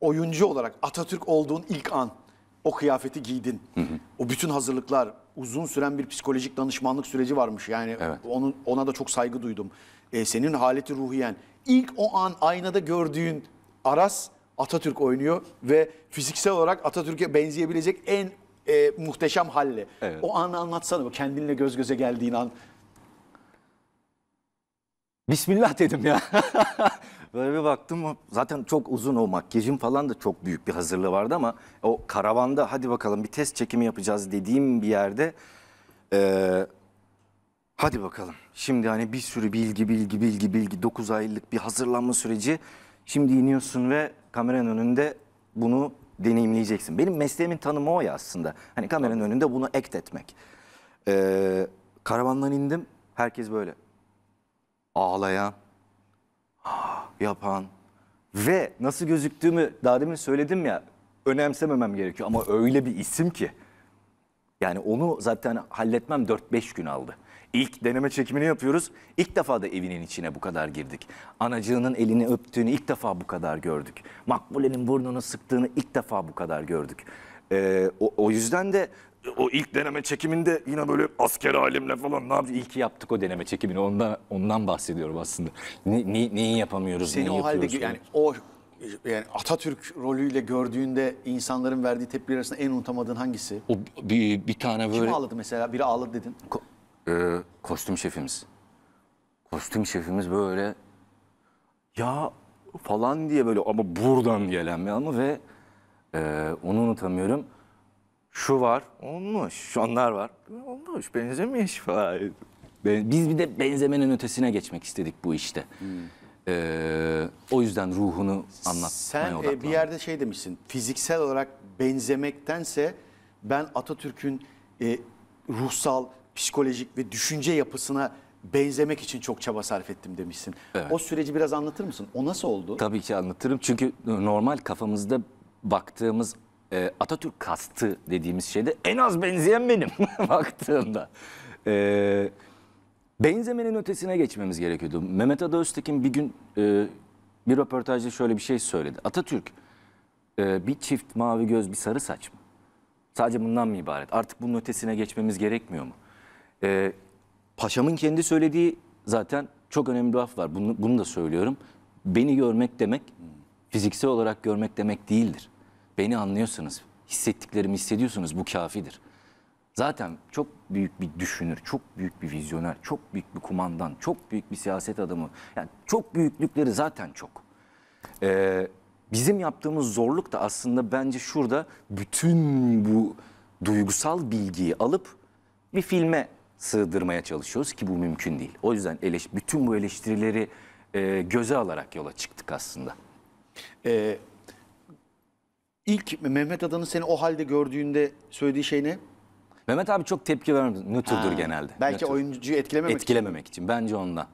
oyuncu olarak Atatürk olduğun ilk an o kıyafeti giydin. Hı hı. O bütün hazırlıklar uzun süren bir psikolojik danışmanlık süreci varmış. Yani evet. onun ona da çok saygı duydum. Ee, senin haleti ruhiyen ilk o an aynada gördüğün Aras Atatürk oynuyor ve fiziksel olarak Atatürk'e benzeyebilecek en e, muhteşem halle. Evet. O anı anlatsana bu kendinle göz göze geldiğin an. Bismillah dedim ya. Böyle bir baktım zaten çok uzun o makyajım falan da çok büyük bir hazırlığı vardı ama o karavanda hadi bakalım bir test çekimi yapacağız dediğim bir yerde e, hadi bakalım şimdi hani bir sürü bilgi bilgi bilgi bilgi 9 aylık bir hazırlanma süreci şimdi iniyorsun ve kameranın önünde bunu deneyimleyeceksin. Benim mesleğimin tanımı o ya aslında. Hani kameranın önünde bunu act etmek. Ee, karavandan indim. Herkes böyle ağlayan, yapan ve nasıl gözüktüğümü daha demin söyledim ya önemsememem gerekiyor ama öyle bir isim ki. Yani onu zaten halletmem 4-5 gün aldı. İlk deneme çekimini yapıyoruz. İlk defa da evinin içine bu kadar girdik. Anacığının elini öptüğünü ilk defa bu kadar gördük. Makbule'nin burnunu sıktığını ilk defa bu kadar gördük. Ee, o, o yüzden de o ilk deneme çekiminde yine böyle asker halimle falan ne yaptık? İyi ki yaptık o deneme çekimini. Ondan, ondan bahsediyorum aslında. Ne, ne, neyi yapamıyoruz, Seni neyi o halde yani o yani Atatürk rolüyle gördüğünde insanların verdiği tepkiler arasında en unutamadığın hangisi? O bir, bir tane böyle Kim ağladı mesela? Biri ağladı dedin. Ko- e, kostüm şefimiz. Kostüm şefimiz böyle ya falan diye böyle ama buradan gelen bir ama ve e, onu unutamıyorum şu var olmuş, onlar var olmuş, benzemiş falan. Ben- Biz bir de benzemenin ötesine geçmek istedik bu işte. Hmm. Ee, o yüzden ruhunu anlatmaya Sen e, bir yerde şey demişsin. Fiziksel olarak benzemektense ben Atatürk'ün e, ruhsal, psikolojik ve düşünce yapısına benzemek için çok çaba sarf ettim demişsin. O süreci biraz anlatır mısın? O nasıl oldu? Tabii ki anlatırım. Çünkü normal kafamızda baktığımız e, Atatürk kastı dediğimiz şeyde en az benzeyen benim baktığında. E, ee, benzemenin ötesine geçmemiz gerekiyordu. Mehmet Ada Öztekin bir gün e, bir röportajda şöyle bir şey söyledi. Atatürk e, bir çift mavi göz bir sarı saç mı? Sadece bundan mı ibaret? Artık bunun ötesine geçmemiz gerekmiyor mu? E, paşamın kendi söylediği zaten çok önemli bir laf var. Bunu, bunu da söylüyorum. Beni görmek demek fiziksel olarak görmek demek değildir beni anlıyorsanız, hissettiklerimi hissediyorsunuz bu kafidir. Zaten çok büyük bir düşünür, çok büyük bir vizyoner, çok büyük bir kumandan, çok büyük bir siyaset adamı. Yani çok büyüklükleri zaten çok. Ee, bizim yaptığımız zorluk da aslında bence şurada bütün bu duygusal bilgiyi alıp bir filme sığdırmaya çalışıyoruz ki bu mümkün değil. O yüzden eleş, bütün bu eleştirileri e, göze alarak yola çıktık aslında. Ee, İlk Mehmet Adan'ın seni o halde gördüğünde söylediği şey ne? Mehmet abi çok tepki vermez. Nötrdür genelde. Belki Nötr. oyuncuyu etkilememek için. Etkilememek için. Bence ondan.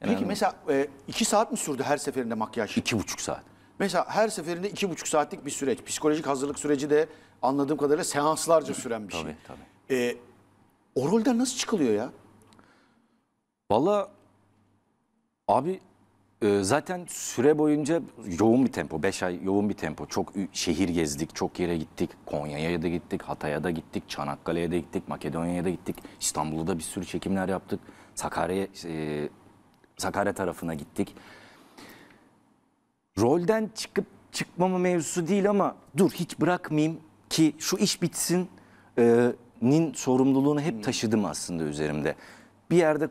Peki Genelde mesela e, iki saat mi sürdü her seferinde makyaj? İki buçuk saat. Mesela her seferinde iki buçuk saatlik bir süreç. Psikolojik hazırlık süreci de anladığım kadarıyla seanslarca süren bir şey. Tabii, tabii. E, o rolden nasıl çıkılıyor ya? Valla abi ee, zaten süre boyunca yoğun bir tempo, 5 ay yoğun bir tempo. Çok şehir gezdik, çok yere gittik. Konya'ya da gittik, Hatay'a da gittik, Çanakkale'ye de gittik, Makedonya'ya da gittik. İstanbul'da da bir sürü çekimler yaptık. Sakarya, e, Sakarya tarafına gittik. Rolden çıkıp çıkmama mevzusu değil ama dur hiç bırakmayayım ki şu iş bitsin e, nin sorumluluğunu hep hmm. taşıdım aslında üzerimde. Bir yerde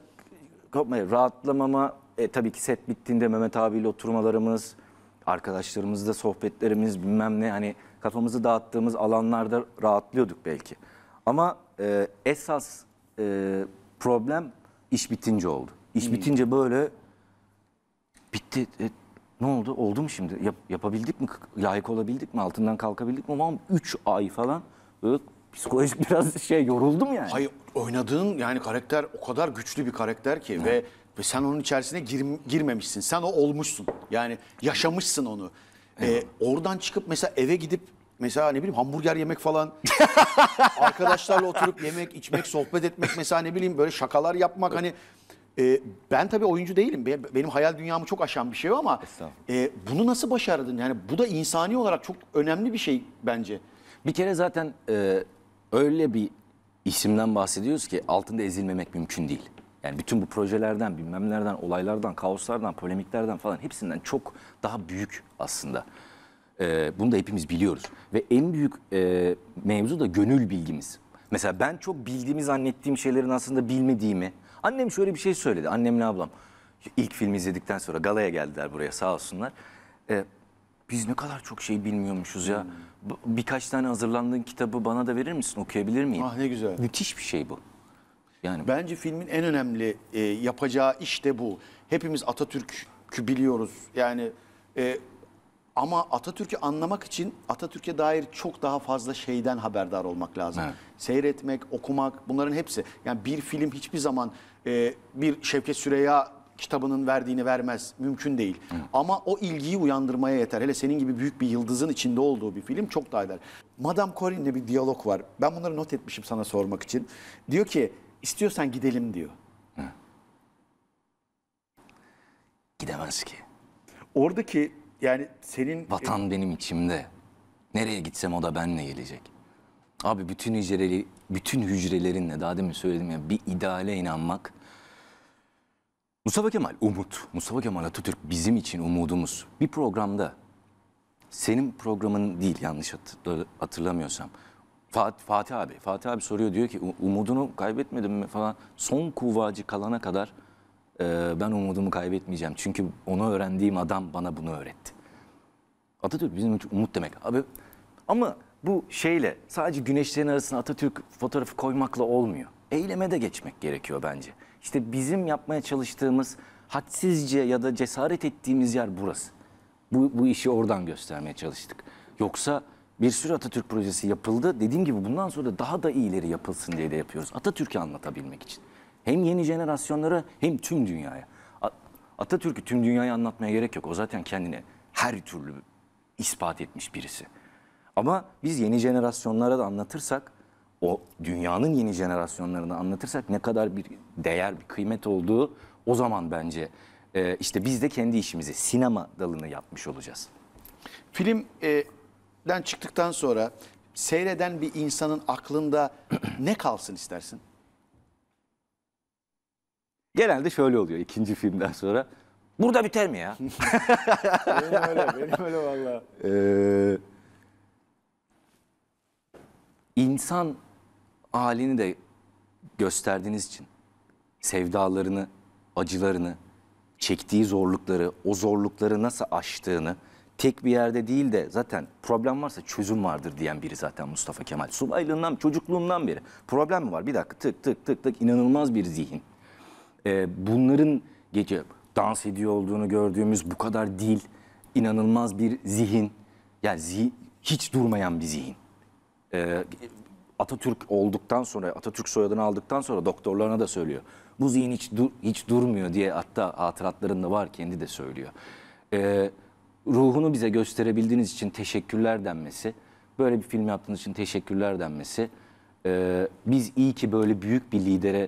rahatlamama e, tabii ki set bittiğinde Mehmet abiyle oturmalarımız, arkadaşlarımızla sohbetlerimiz bilmem ne hani kafamızı dağıttığımız alanlarda rahatlıyorduk belki. Ama e, esas e, problem iş bitince oldu. İş hmm. bitince böyle bitti. E, ne oldu? Oldu mu şimdi? Yap, yapabildik mi? Layık olabildik mi? Altından kalkabildik mi? Ulan 3 ay falan böyle psikolojik biraz şey yoruldum yani. Hayır oynadığın yani karakter o kadar güçlü bir karakter ki ha. ve ve sen onun içerisine gir, girmemişsin. Sen o olmuşsun. Yani yaşamışsın onu. Ee, oradan çıkıp mesela eve gidip mesela ne bileyim hamburger yemek falan. Arkadaşlarla oturup yemek, içmek, sohbet etmek mesela ne bileyim böyle şakalar yapmak hani. e, ben tabii oyuncu değilim. Benim hayal dünyamı çok aşan bir şey o ama e, bunu nasıl başardın? Yani bu da insani olarak çok önemli bir şey bence. Bir kere zaten e, öyle bir isimden bahsediyoruz ki altında ezilmemek mümkün değil. Yani bütün bu projelerden, bilmemlerden, olaylardan, kaoslardan, polemiklerden falan hepsinden çok daha büyük aslında. Ee, bunu da hepimiz biliyoruz. Ve en büyük e, mevzu da gönül bilgimiz. Mesela ben çok bildiğimi zannettiğim şeylerin aslında bilmediğimi. Annem şöyle bir şey söyledi. Annemle ablam ilk filmi izledikten sonra galaya geldiler buraya sağ olsunlar. Ee, biz ne kadar çok şey bilmiyormuşuz ya. Hmm. Birkaç tane hazırlandığın kitabı bana da verir misin? Okuyabilir miyim? Ah ne güzel. Müthiş bir şey bu. Yani Bence filmin en önemli e, yapacağı iş de bu. Hepimiz Atatürk'ü biliyoruz. Yani e, ama Atatürk'ü anlamak için Atatürk'e dair çok daha fazla şeyden haberdar olmak lazım. Evet. Seyretmek, okumak bunların hepsi. Yani bir film hiçbir zaman e, bir Şevket Süreya kitabının verdiğini vermez. Mümkün değil. Hı. Ama o ilgiyi uyandırmaya yeter. Hele senin gibi büyük bir yıldızın içinde olduğu bir film çok daha eder. Madame Corinne'le bir diyalog var. Ben bunları not etmişim sana sormak için. Diyor ki İstiyorsan gidelim diyor. Hı. Gidemez ki. Oradaki yani senin... Vatan e, benim içimde. Nereye gitsem o da benle gelecek. Abi bütün hücreleri, bütün hücrelerinle daha demin söyledim ya bir ideale inanmak. Mustafa Kemal umut. Mustafa Kemal Atatürk bizim için umudumuz. Bir programda senin programın değil yanlış hatırlamıyorsam. Fatih, Fatih abi, Fatih abi soruyor diyor ki umudunu kaybetmedim mi falan. Son kuvacı kalana kadar e, ben umudumu kaybetmeyeceğim. Çünkü onu öğrendiğim adam bana bunu öğretti. Atatürk bizim için umut demek. Abi ama bu şeyle sadece güneşlerin arasına Atatürk fotoğrafı koymakla olmuyor. Eyleme de geçmek gerekiyor bence. İşte bizim yapmaya çalıştığımız hadsizce ya da cesaret ettiğimiz yer burası. Bu, bu işi oradan göstermeye çalıştık. Yoksa bir sürü Atatürk projesi yapıldı. Dediğim gibi bundan sonra daha da iyileri yapılsın diye de yapıyoruz. Atatürk'ü anlatabilmek için. Hem yeni jenerasyonlara hem tüm dünyaya. Atatürk'ü tüm dünyaya anlatmaya gerek yok. O zaten kendini her türlü ispat etmiş birisi. Ama biz yeni jenerasyonlara da anlatırsak, o dünyanın yeni jenerasyonlarını anlatırsak ne kadar bir değer, bir kıymet olduğu o zaman bence e, işte biz de kendi işimizi sinema dalını yapmış olacağız. Film e, den çıktıktan sonra seyreden bir insanın aklında ne kalsın istersin? Genelde şöyle oluyor ikinci filmden sonra. Burada biter mi ya? benim öyle, benim öyle valla. Ee, insan halini de gösterdiğiniz için sevdalarını, acılarını, çektiği zorlukları, o zorlukları nasıl aştığını tek bir yerde değil de zaten problem varsa çözüm vardır diyen biri zaten Mustafa Kemal. Subaylığından, çocukluğundan beri problem mi var? Bir dakika tık tık tık tık inanılmaz bir zihin. Ee, bunların gece dans ediyor olduğunu gördüğümüz bu kadar dil, inanılmaz bir zihin. Yani zi hiç durmayan bir zihin. Ee, Atatürk olduktan sonra, Atatürk soyadını aldıktan sonra doktorlarına da söylüyor. Bu zihin hiç, du hiç durmuyor diye hatta hatıratlarında var kendi de söylüyor. Ee, ruhunu bize gösterebildiğiniz için teşekkürler denmesi, böyle bir film yaptığınız için teşekkürler denmesi, e, biz iyi ki böyle büyük bir lidere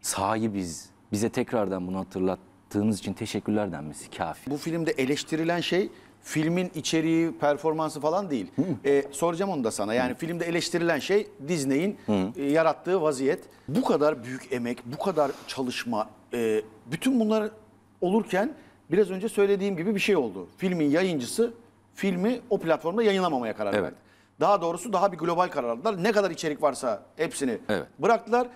sahibiz, bize tekrardan bunu hatırlattığınız için teşekkürler denmesi kafi. Bu filmde eleştirilen şey filmin içeriği, performansı falan değil. E, soracağım onu da sana. Yani Hı. filmde eleştirilen şey Disney'in e, yarattığı vaziyet. Bu kadar büyük emek, bu kadar çalışma, e, bütün bunlar olurken biraz önce söylediğim gibi bir şey oldu. Filmin yayıncısı filmi o platformda yayınlamamaya karar evet. verdi. Daha doğrusu daha bir global karar aldılar. Ne kadar içerik varsa hepsini evet. bıraktılar.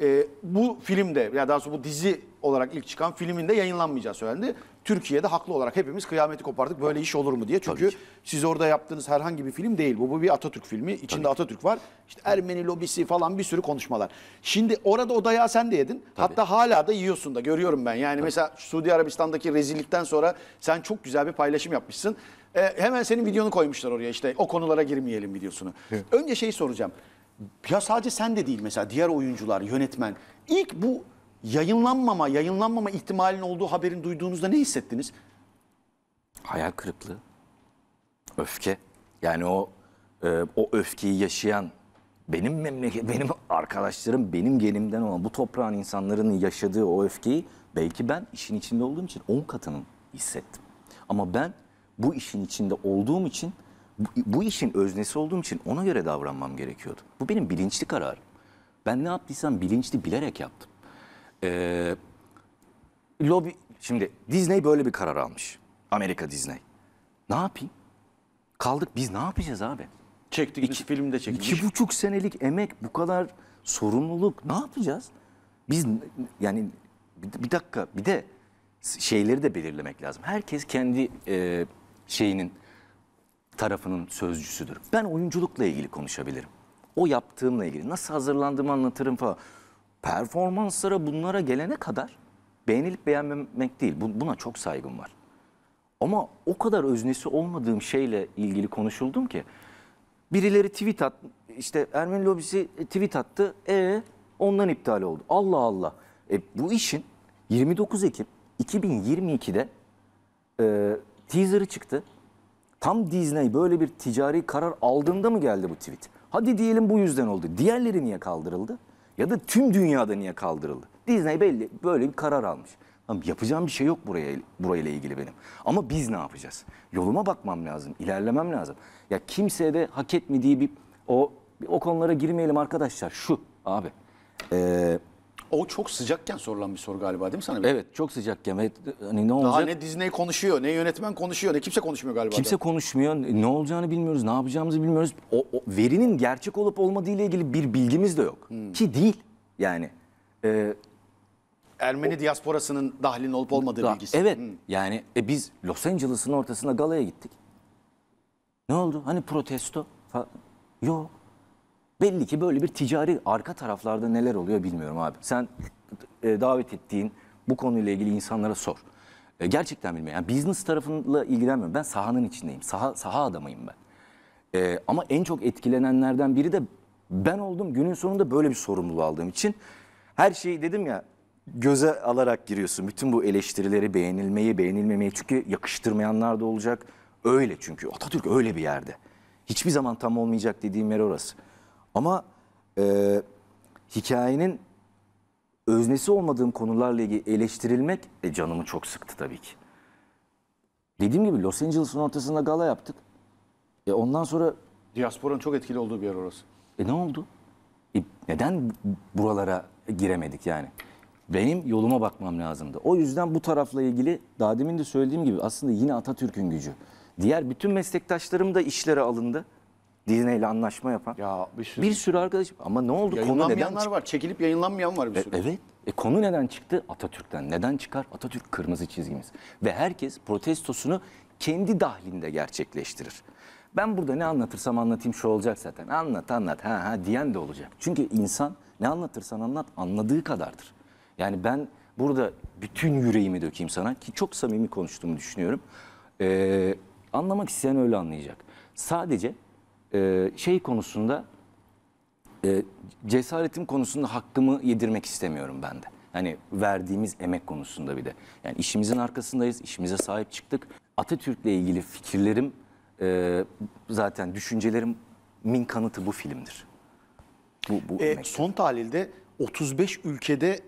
Ee, bu filmde ya daha doğrusu bu dizi olarak ilk çıkan filminde yayınlanmayacağı söylendi. Türkiye'de haklı olarak hepimiz kıyameti kopardık. Böyle iş olur mu diye. Çünkü siz orada yaptığınız herhangi bir film değil. Bu, bu bir Atatürk filmi. İçinde Tabii. Atatürk var. İşte Ermeni lobisi falan bir sürü konuşmalar. Şimdi orada o dayağı sen de yedin. Tabii. Hatta hala da yiyorsun da görüyorum ben. Yani Tabii. mesela Suudi Arabistan'daki rezillikten sonra sen çok güzel bir paylaşım yapmışsın. Ee, hemen senin videonu koymuşlar oraya işte o konulara girmeyelim videosunu. Önce şey soracağım. Ya sadece sen de değil mesela diğer oyuncular, yönetmen. İlk bu yayınlanmama, yayınlanmama ihtimalinin olduğu haberin duyduğunuzda ne hissettiniz? Hayal kırıklığı, öfke. Yani o e, o öfkeyi yaşayan benim memleket, benim arkadaşlarım, benim gelimden olan bu toprağın insanların yaşadığı o öfkeyi belki ben işin içinde olduğum için 10 katını hissettim. Ama ben bu işin içinde olduğum için, bu, bu işin öznesi olduğum için ona göre davranmam gerekiyordu. Bu benim bilinçli kararım. Ben ne yaptıysam bilinçli bilerek yaptım e, lobi şimdi Disney böyle bir karar almış. Amerika Disney. Ne yapayım? Kaldık biz ne yapacağız abi? Çektik iki, filmde çekmiş. İki buçuk senelik emek bu kadar sorumluluk ne yapacağız? Biz yani bir, bir dakika bir de şeyleri de belirlemek lazım. Herkes kendi e, şeyinin tarafının sözcüsüdür. Ben oyunculukla ilgili konuşabilirim. O yaptığımla ilgili nasıl hazırlandığımı anlatırım falan performanslara bunlara gelene kadar beğenilip beğenmemek değil. Buna çok saygım var. Ama o kadar öznesi olmadığım şeyle ilgili konuşuldum ki birileri tweet at işte Ermeni lobisi e, tweet attı. E ondan iptal oldu. Allah Allah. E, bu işin 29 Ekim 2022'de e, teaser'ı çıktı. Tam Disney böyle bir ticari karar aldığında mı geldi bu tweet? Hadi diyelim bu yüzden oldu. Diğerleri niye kaldırıldı? Ya da tüm dünyada niye kaldırıldı? Disney belli böyle bir karar almış. Tamam, yapacağım bir şey yok buraya burayla ilgili benim. Ama biz ne yapacağız? Yoluma bakmam lazım, ilerlemem lazım. Ya kimseye de hak etmediği bir o o konulara girmeyelim arkadaşlar. Şu abi. Eee o çok sıcakken sorulan bir soru galiba değil mi sana? Evet çok sıcakken. Hani ne olacak? Daha ne Disney konuşuyor, ne yönetmen konuşuyor, ne kimse konuşmuyor galiba. Kimse konuşmuyor. Ne olacağını bilmiyoruz, ne yapacağımızı bilmiyoruz. O, o verinin gerçek olup olmadığı ile ilgili bir bilgimiz de yok. Hmm. Ki değil yani. Ee, Ermeni o, diasporasının dahlinin olup olmadığı da, bilgisi. Evet hmm. yani e, biz Los Angeles'ın ortasında galaya gittik. Ne oldu? Hani protesto falan. Yok. Belli ki böyle bir ticari arka taraflarda neler oluyor bilmiyorum abi. Sen e, davet ettiğin bu konuyla ilgili insanlara sor. E, gerçekten bilmiyorum. Yani business tarafıyla ilgilenmiyorum. Ben sahanın içindeyim. Saha, saha adamıyım ben. E, ama en çok etkilenenlerden biri de ben oldum. Günün sonunda böyle bir sorumluluğu aldığım için her şeyi dedim ya göze alarak giriyorsun. Bütün bu eleştirileri beğenilmeyi, beğenilmemeyi çünkü yakıştırmayanlar da olacak. Öyle çünkü Atatürk öyle bir yerde. Hiçbir zaman tam olmayacak dediğim yer orası. Ama e, hikayenin öznesi olmadığım konularla ilgili eleştirilmek e, canımı çok sıktı tabii ki. Dediğim gibi Los Angeles'ın ortasında gala yaptık. E ondan sonra... Diasporanın çok etkili olduğu bir yer orası. E ne oldu? E neden buralara giremedik yani? Benim yoluma bakmam lazımdı. O yüzden bu tarafla ilgili daha demin de söylediğim gibi aslında yine Atatürk'ün gücü. Diğer bütün meslektaşlarım da işlere alındı. Disney ile anlaşma yapan. Ya bir sürü, bir sürü arkadaş. Ama ne oldu? Konu neden çıktı? var. Çekilip yayınlanmayan var bir e, sürü. E, evet. E, konu neden çıktı? Atatürk'ten. Neden çıkar? Atatürk kırmızı çizgimiz. Ve herkes protestosunu kendi dahlinde gerçekleştirir. Ben burada ne anlatırsam anlatayım şu olacak zaten. Anlat anlat ha ha diyen de olacak. Çünkü insan ne anlatırsan anlat anladığı kadardır. Yani ben burada bütün yüreğimi dökeyim sana ki çok samimi konuştuğumu düşünüyorum. Ee, anlamak isteyen öyle anlayacak. Sadece ee, şey konusunda e, cesaretim konusunda hakkımı yedirmek istemiyorum ben de. Hani verdiğimiz emek konusunda bir de. Yani işimizin arkasındayız, işimize sahip çıktık. Atatürk'le ilgili fikirlerim, e, zaten düşüncelerim min kanıtı bu filmdir. Bu, bu e, son tahlilde 35 ülkede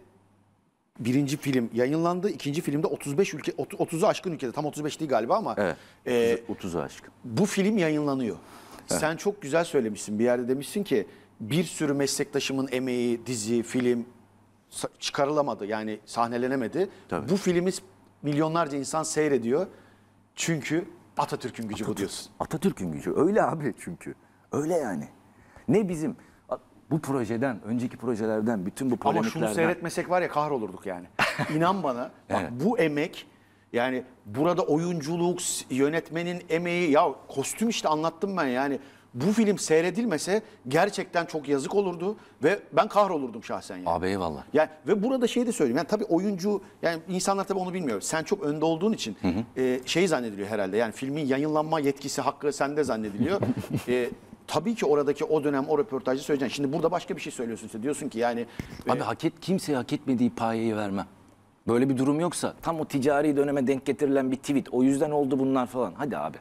birinci film yayınlandı. ikinci filmde 35 ülke 30'u aşkın ülkede tam 35 değil galiba ama evet, e, 30'u aşkın. Bu film yayınlanıyor. Sen çok güzel söylemişsin bir yerde demişsin ki bir sürü meslektaşımın emeği, dizi, film çıkarılamadı. Yani sahnelenemedi. Tabii. Bu filmi milyonlarca insan seyrediyor. Çünkü Atatürk'ün gücü Atatürk, bu diyorsun. Atatürk'ün gücü. Öyle abi çünkü. Öyle yani. Ne bizim bu projeden, önceki projelerden, bütün bu polemiklerden... Ama şunu seyretmesek var ya kahrolurduk yani. İnan bana. Bak, evet. Bu emek yani burada oyunculuk, yönetmenin emeği ya kostüm işte anlattım ben yani. Bu film seyredilmese gerçekten çok yazık olurdu ve ben kahrolurdum şahsen yani. Abi eyvallah. Yani ve burada şey de söyleyeyim. Yani tabii oyuncu yani insanlar tabii onu bilmiyor. Sen çok önde olduğun için hı hı. E, şey zannediliyor herhalde. Yani filmin yayınlanma yetkisi hakkı sende zannediliyor. e, tabii ki oradaki o dönem o röportajı söyleyeceksin. Şimdi burada başka bir şey söylüyorsun. Işte. Diyorsun ki yani... Abi e, hak et, kimseye hak etmediği payeyi vermem. Böyle bir durum yoksa tam o ticari döneme denk getirilen bir tweet o yüzden oldu bunlar falan. Hadi abi.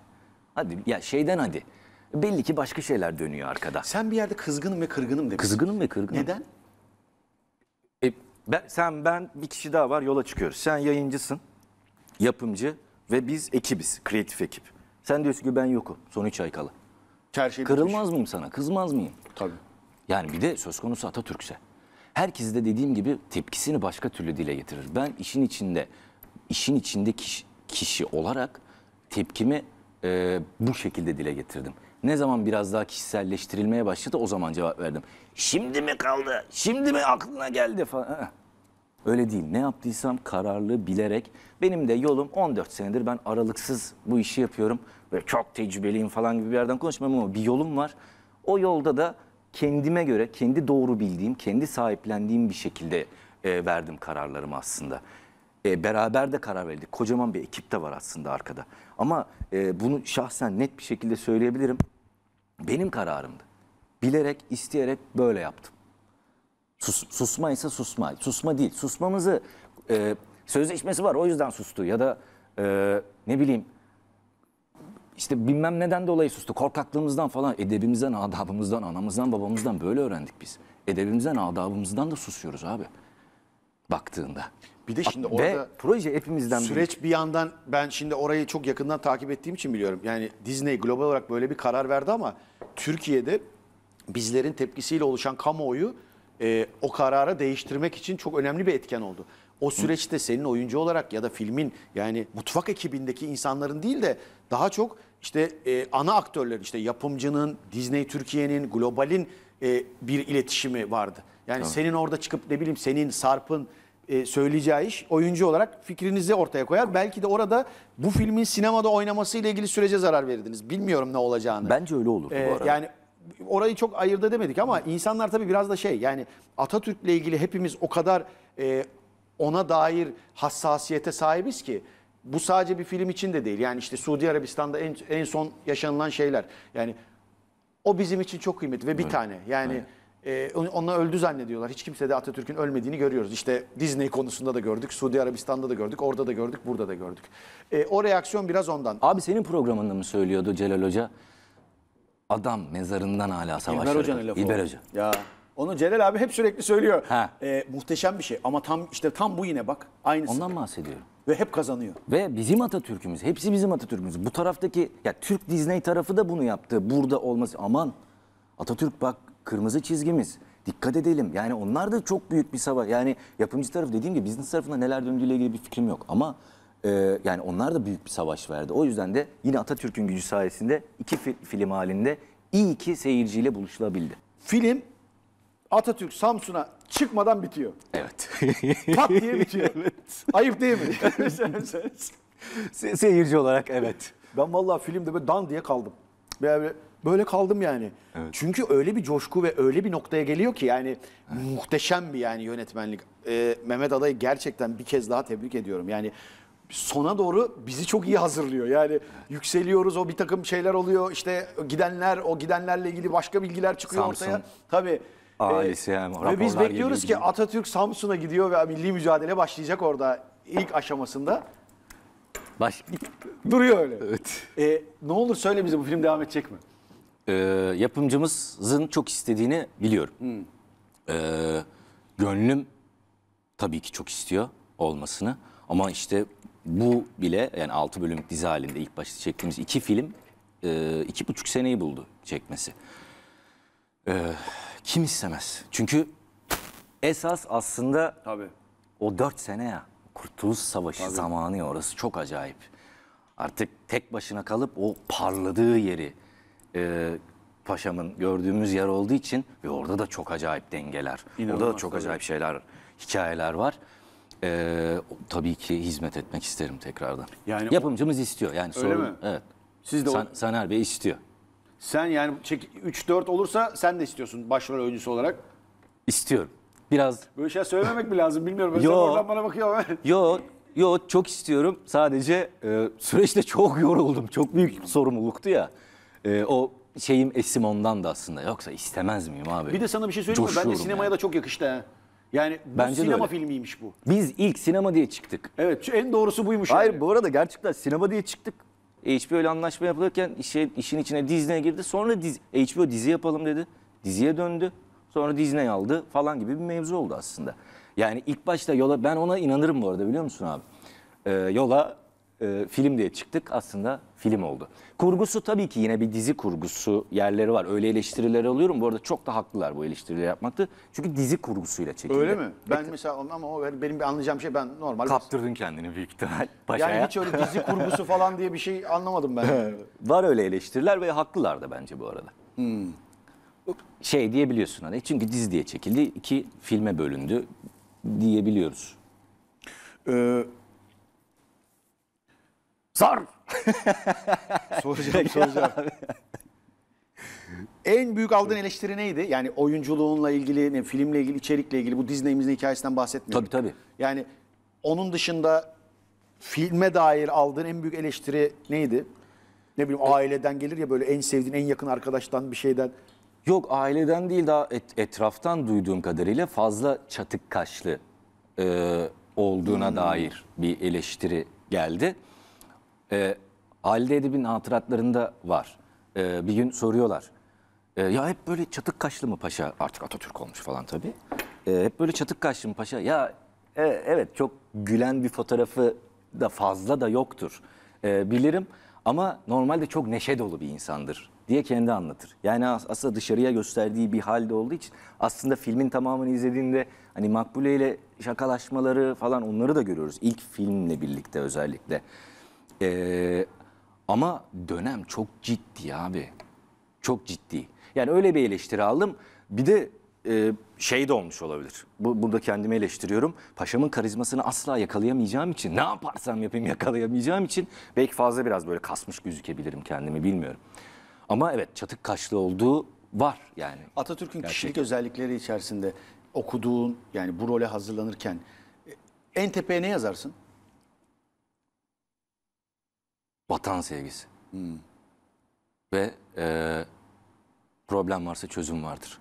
Hadi ya şeyden hadi. Belli ki başka şeyler dönüyor arkada. Sen bir yerde kızgınım ve kırgınım demişsin. Kızgınım ve kırgınım. Neden? E, ben, sen ben bir kişi daha var yola çıkıyoruz. Sen yayıncısın, yapımcı ve biz ekibiz, kreatif ekip. Sen diyorsun ki ben yokum son üç ay kalı. Her şey Kırılmaz bitmiş. mıyım sana, kızmaz mıyım? Tabii. Yani bir de söz konusu Atatürk'se. Herkes de dediğim gibi tepkisini başka türlü dile getirir. Ben işin içinde işin içinde kişi, kişi olarak tepkimi e, bu şekilde dile getirdim. Ne zaman biraz daha kişiselleştirilmeye başladı o zaman cevap verdim. Şimdi mi kaldı? Şimdi mi aklına geldi falan. Öyle değil. Ne yaptıysam kararlı bilerek benim de yolum 14 senedir ben aralıksız bu işi yapıyorum ve çok tecrübeliyim falan gibi bir yerden konuşmam ama bir yolum var. O yolda da kendime göre, kendi doğru bildiğim, kendi sahiplendiğim bir şekilde e, verdim kararlarımı aslında. E, beraber de karar verdik. Kocaman bir ekip de var aslında arkada. Ama e, bunu şahsen net bir şekilde söyleyebilirim. Benim kararımdı. Bilerek, isteyerek böyle yaptım. Sus, susma ise susma. Susma değil. Susmamızı e, sözleşmesi var o yüzden sustu. Ya da e, ne bileyim işte bilmem neden dolayı sustu. Korkaklığımızdan falan, edebimizden, adabımızdan, anamızdan, babamızdan böyle öğrendik biz. Edebimizden, adabımızdan da susuyoruz abi. Baktığında. Bir de şimdi Ve orada proje hepimizden süreç bir yandan ben şimdi orayı çok yakından takip ettiğim için biliyorum. Yani Disney global olarak böyle bir karar verdi ama Türkiye'de bizlerin tepkisiyle oluşan kamuoyu e, o karara değiştirmek için çok önemli bir etken oldu. O süreçte senin oyuncu olarak ya da filmin yani mutfak ekibindeki insanların değil de daha çok işte e, ana aktörler işte yapımcının, Disney Türkiye'nin, globalin e, bir iletişimi vardı. Yani tamam. senin orada çıkıp ne bileyim senin Sarp'ın e, söyleyeceği iş oyuncu olarak fikrinizi ortaya koyar. Belki de orada bu filmin sinemada oynaması ile ilgili sürece zarar verdiniz. Bilmiyorum ne olacağını. Bence öyle olur bu e, arada. Yani orayı çok ayırda demedik ama insanlar tabii biraz da şey yani Atatürk'le ilgili hepimiz o kadar e, ona dair hassasiyete sahibiz ki bu sadece bir film için de değil. Yani işte Suudi Arabistan'da en, en son yaşanılan şeyler. Yani o bizim için çok kıymetli ve bir evet. tane. Yani evet. E, onunla öldü zannediyorlar. Hiç kimse de Atatürk'ün ölmediğini görüyoruz. İşte Disney konusunda da gördük, Suudi Arabistan'da da gördük, orada da gördük, burada da gördük. E, o reaksiyon biraz ondan. Abi senin programında mı söylüyordu Celal Hoca? Adam mezarından hala savaşıyor İlber Hoca'nın lafı. İlber Hoca. Ya. Onu Celal abi hep sürekli söylüyor. Ha. E, muhteşem bir şey ama tam işte tam bu yine bak. Aynısı. Ondan bahsediyorum. Ve hep kazanıyor. Ve bizim Atatürk'ümüz. Hepsi bizim Atatürk'ümüz. Bu taraftaki ya Türk Disney tarafı da bunu yaptı. Burada olması aman Atatürk bak kırmızı çizgimiz. Dikkat edelim. Yani onlar da çok büyük bir savaş. Yani yapımcı tarafı dediğim gibi business tarafında neler döndüğüyle ilgili bir fikrim yok. Ama e, yani onlar da büyük bir savaş verdi. O yüzden de yine Atatürk'ün gücü sayesinde iki fi film halinde iyi ki seyirciyle buluşulabildi. Film Atatürk Samsun'a çıkmadan bitiyor. Evet. Pat diye bitiyor. evet. Ayıp değil mi? Se seyirci olarak evet. Ben vallahi filmde böyle dan diye kaldım. Böyle, böyle kaldım yani. Evet. Çünkü öyle bir coşku ve öyle bir noktaya geliyor ki yani evet. muhteşem bir yani yönetmenlik. Ee, Mehmet Aday'ı gerçekten bir kez daha tebrik ediyorum. Yani sona doğru bizi çok iyi hazırlıyor. Yani yükseliyoruz o bir takım şeyler oluyor İşte gidenler o gidenlerle ilgili başka bilgiler çıkıyor Samsun. ortaya. Tabii. Ee, Ailesi yani, Ve biz bekliyoruz ki Atatürk Samsun'a gidiyor ve milli mücadele başlayacak orada ilk aşamasında. Baş... Duruyor öyle. Evet. E, ne olur söyle bize bu film devam edecek mi? E, yapımcımızın çok istediğini biliyorum. Hmm. E, gönlüm tabii ki çok istiyor olmasını. Ama işte bu bile yani 6 bölümlük dizi halinde ilk başta çektiğimiz iki film e, iki buçuk seneyi buldu çekmesi. Evet. Kim istemez? Çünkü esas aslında Tabii. o dört sene ya Kurtuluş Savaşı Tabii. zamanı ya orası çok acayip. Artık tek başına kalıp o parladığı yeri e, paşamın gördüğümüz yer olduğu için ve orada da çok acayip dengeler. İnanılmaz, orada da çok tabii. acayip şeyler, hikayeler var. Ee, tabii ki hizmet etmek isterim tekrardan. Yani Yapımcımız o... istiyor. Yani öyle sorun, mi? Evet. Siz de Sen, o... Saner Bey istiyor. Sen yani 3-4 olursa sen de istiyorsun başrol oyuncusu olarak. İstiyorum. Biraz Böyle şey söylememek mi lazım bilmiyorum. Özlem Yo. oradan bana bakıyor ama. yo yo çok istiyorum. Sadece e, süreçte çok yoruldum. Çok büyük sorumluluktu ya. E, o şeyim esim ondan da aslında. Yoksa istemez miyim abi? Bir de sana bir şey söyleyeyim mi? ben de sinemaya yani. da çok yakıştı ha. Yani bu Bence sinema öyle. filmiymiş bu. Biz ilk sinema diye çıktık. Evet en doğrusu buymuş. Hayır yani. bu arada gerçekten sinema diye çıktık. HBO ile anlaşma yapılırken işe, işin içine Disney girdi. Sonra diz, HBO dizi yapalım dedi. Diziye döndü. Sonra Disney aldı falan gibi bir mevzu oldu aslında. Yani ilk başta yola ben ona inanırım bu arada biliyor musun abi? Ee, yola e, film diye çıktık aslında film oldu. Kurgusu tabii ki yine bir dizi kurgusu yerleri var. Öyle eleştiriler alıyorum. Bu arada çok da haklılar bu eleştirileri yapmakta. Çünkü dizi kurgusuyla çekildi. Öyle mi? Ben Evet. mesela ama o benim bir anlayacağım şey ben normal. Kaptırdın kendini büyük ihtimal. Paşa'ya. Yani hiç öyle dizi kurgusu falan diye bir şey anlamadım ben. Var öyle eleştiriler ve haklılar da bence bu arada. Hmm. Şey diyebiliyorsun hani çünkü dizi diye çekildi, iki filme bölündü diyebiliyoruz. Ee, Zar. soracağım soracağım. en büyük aldığın eleştiri neydi? Yani oyunculuğunla ilgili, ne, filmle ilgili, içerikle ilgili bu Disney'imizin hikayesinden bahsetmiyorum. Tabii tabii. Yani onun dışında filme dair aldığın en büyük eleştiri neydi? Ne bileyim e- aileden gelir ya böyle en sevdiğin, en yakın arkadaştan bir şeyden. Yok aileden değil daha et- etraftan duyduğum kadarıyla fazla çatık kaşlı e, olduğuna hmm. dair bir eleştiri geldi. E, Halide Edip'in hatıratlarında var. E, bir gün soruyorlar. E, ya hep böyle çatık kaşlı mı paşa? Artık Atatürk olmuş falan tabii. E, hep böyle çatık kaşlı mı paşa? Ya e, evet çok gülen bir fotoğrafı da fazla da yoktur. E, bilirim ama normalde çok neşe dolu bir insandır diye kendi anlatır. Yani aslında dışarıya gösterdiği bir halde olduğu için aslında filmin tamamını izlediğinde hani Makbule ile şakalaşmaları falan onları da görüyoruz. İlk filmle birlikte özellikle. Ee, ama dönem çok ciddi abi. Çok ciddi. Yani öyle bir eleştiri aldım. Bir de e, şey de olmuş olabilir. Bu, burada kendimi eleştiriyorum. Paşamın karizmasını asla yakalayamayacağım için, ne yaparsam yapayım yakalayamayacağım için belki fazla biraz böyle kasmış gözükebilirim kendimi bilmiyorum. Ama evet çatık kaşlı olduğu var yani. Atatürk'ün kişilik özellikleri içerisinde okuduğun yani bu role hazırlanırken e, en tepeye ne yazarsın? Vatan sevgisi. Hmm. Ve e, problem varsa çözüm vardır.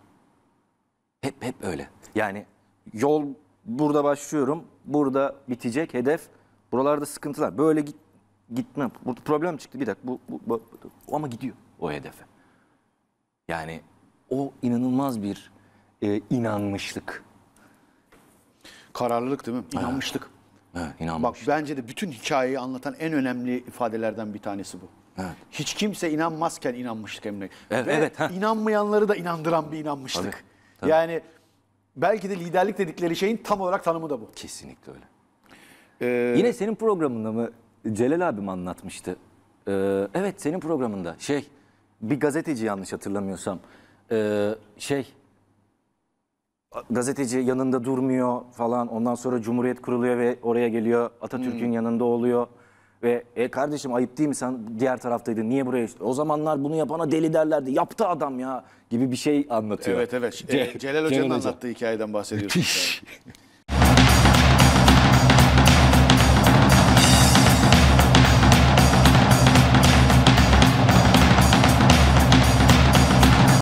Hep hep öyle. Yani yol burada başlıyorum, burada bitecek hedef. Buralarda sıkıntılar. Böyle git, gitmem. Burada problem çıktı bir dakika. Bu, bu, bu, bu. Ama gidiyor o hedefe. Yani o inanılmaz bir e, inanmışlık. Kararlılık değil mi? İnanmışlık. Ha. Evet, Bak bence de bütün hikayeyi anlatan en önemli ifadelerden bir tanesi bu. Evet. Hiç kimse inanmazken inanmıştık Emre. Evet, Ve evet, inanmayanları da inandıran bir inanmıştık. Tabii, tabii. Yani belki de liderlik dedikleri şeyin tam olarak tanımı da bu. Kesinlikle öyle. Ee, Yine senin programında mı Celal abim anlatmıştı. Ee, evet senin programında şey bir gazeteci yanlış hatırlamıyorsam ee, şey gazeteci yanında durmuyor falan. Ondan sonra Cumhuriyet kuruluyor ve oraya geliyor. Atatürk'ün hmm. yanında oluyor. Ve e kardeşim ayıp değil mi sen diğer taraftaydın niye buraya işte? O zamanlar bunu yapana deli derlerdi. Yaptı adam ya gibi bir şey anlatıyor. Evet evet. Ce- e, Celal Hoca'nın Hoca. anlattığı hikayeden bahsediyorsun.